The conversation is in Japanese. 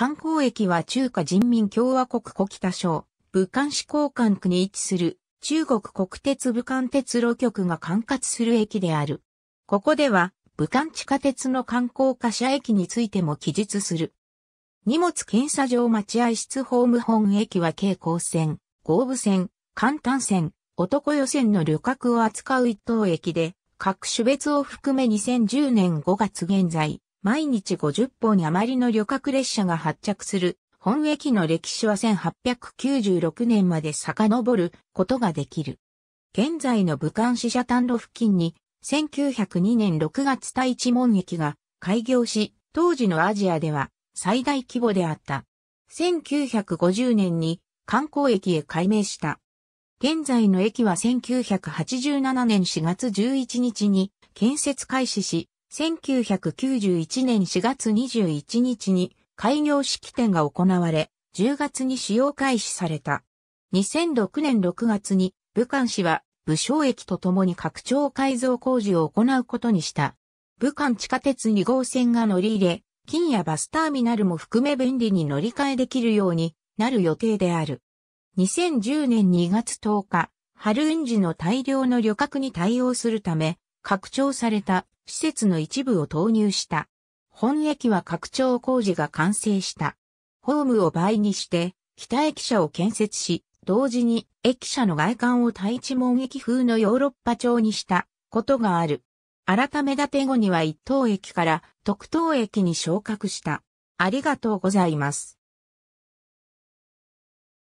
観光駅は中華人民共和国古北省、武漢市交換区に位置する中国国鉄武漢鉄路局が管轄する駅である。ここでは武漢地下鉄の観光貨車駅についても記述する。荷物検査場待合室ホーム本駅は京光線、合部線、関丹線、男予線の旅客を扱う一等駅で、各種別を含め2010年5月現在、毎日50本余りの旅客列車が発着する本駅の歴史は1896年まで遡ることができる。現在の武漢支社丹路付近に1902年6月対一門駅が開業し、当時のアジアでは最大規模であった。1950年に観光駅へ改名した。現在の駅は1987年4月11日に建設開始し、1991年4月21日に開業式典が行われ、10月に使用開始された。2006年6月に武漢市は武将駅とともに拡張改造工事を行うことにした。武漢地下鉄2号線が乗り入れ、金やバスターミナルも含め便利に乗り換えできるようになる予定である。2010年2月10日、春運時の大量の旅客に対応するため、拡張された施設の一部を投入した。本駅は拡張工事が完成した。ホームを倍にして、北駅舎を建設し、同時に駅舎の外観を対地門駅風のヨーロッパ調にしたことがある。改め立て後には一等駅から特等駅に昇格した。ありがとうございます。